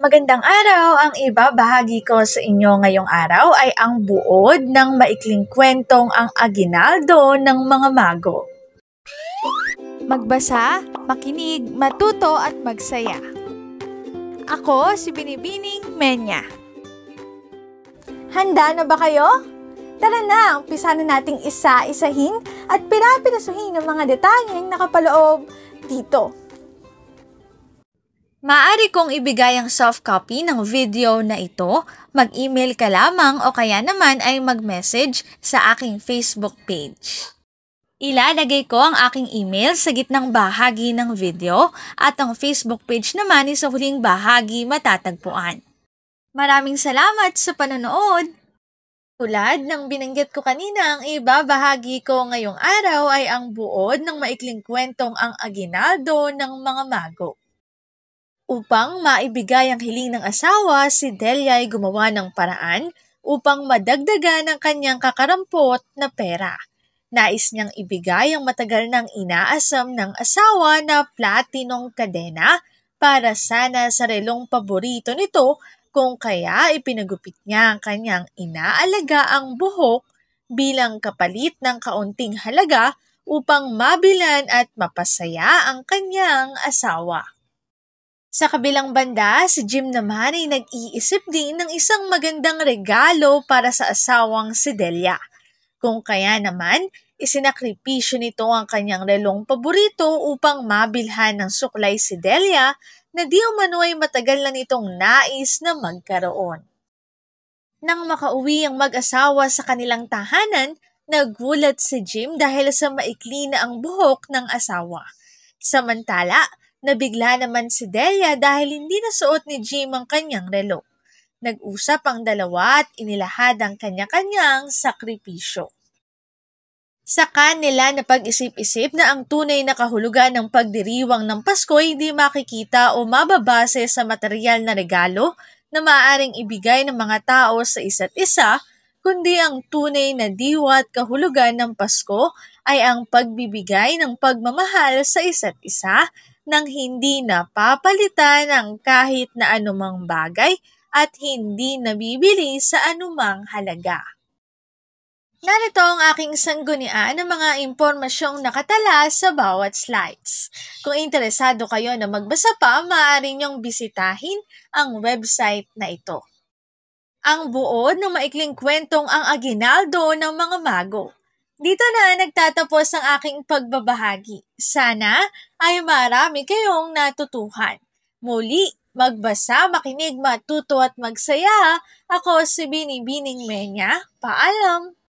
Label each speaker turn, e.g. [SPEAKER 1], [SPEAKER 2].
[SPEAKER 1] Magandang araw! Ang iba bahagi ko sa inyo ngayong araw ay ang buod ng maikling kwentong ang aginaldo ng mga mago. Magbasa, makinig, matuto at magsaya. Ako si Binibining Menya. Handa na ba kayo? Tara na, umpisa na nating isa-isahin at pirapirasuhin ang mga detalyeng nakapaloob dito Maari kong ibigay ang soft copy ng video na ito, mag-email ka lamang o kaya naman ay mag-message sa aking Facebook page. Ilalagay ko ang aking email sa gitnang bahagi ng video at ang Facebook page naman ay sa huling bahagi matatagpuan. Maraming salamat sa panonood! Tulad ng binanggit ko kanina, ang ibabahagi ko ngayong araw ay ang buod ng maikling kwentong ang aginaldo ng mga mago. Upang maibigay ang hiling ng asawa, si Delia ay gumawa ng paraan upang madagdagan ang kanyang kakarampot na pera. Nais niyang ibigay ang matagal ng inaasam ng asawa na platinong kadena para sana sa relong paborito nito kung kaya ipinagupit niya ang kanyang ang buhok bilang kapalit ng kaunting halaga upang mabilan at mapasaya ang kanyang asawa. Sa kabilang banda, si Jim naman ay nag-iisip din ng isang magandang regalo para sa asawang si Delia. Kung kaya naman, isinakripisyo nito ang kanyang relong paborito upang mabilhan ng suklay si Delia na di umano ay matagal na nitong nais na magkaroon. Nang makauwi ang mag-asawa sa kanilang tahanan, nagulat si Jim dahil sa maikli na ang buhok ng asawa. Samantala, Nabigla naman si Delia dahil hindi nasuot ni Jim ang kanyang relo. Nag-usap ang dalawa at inilahad ang kanya-kanyang sakripisyo. Sa kanila na pag isip isip na ang tunay na kahulugan ng pagdiriwang ng Pasko hindi makikita o mababase sa material na regalo na maaaring ibigay ng mga tao sa isa't isa, kundi ang tunay na diwa at kahulugan ng Pasko ay ang pagbibigay ng pagmamahal sa isa't isa nang hindi napapalitan ng kahit na anumang bagay at hindi nabibili sa anumang halaga. Narito ang aking sanggunian ng mga impormasyong nakatala sa bawat slides. Kung interesado kayo na magbasa pa, maaari niyong bisitahin ang website na ito. Ang buod ng maikling kwentong ang aginaldo ng mga mago. Dito na nagtatapos ang aking pagbabahagi. Sana ay marami kayong natutuhan. Muli, magbasa, makinig, matuto at magsaya. Ako si Binibining Menya. Paalam!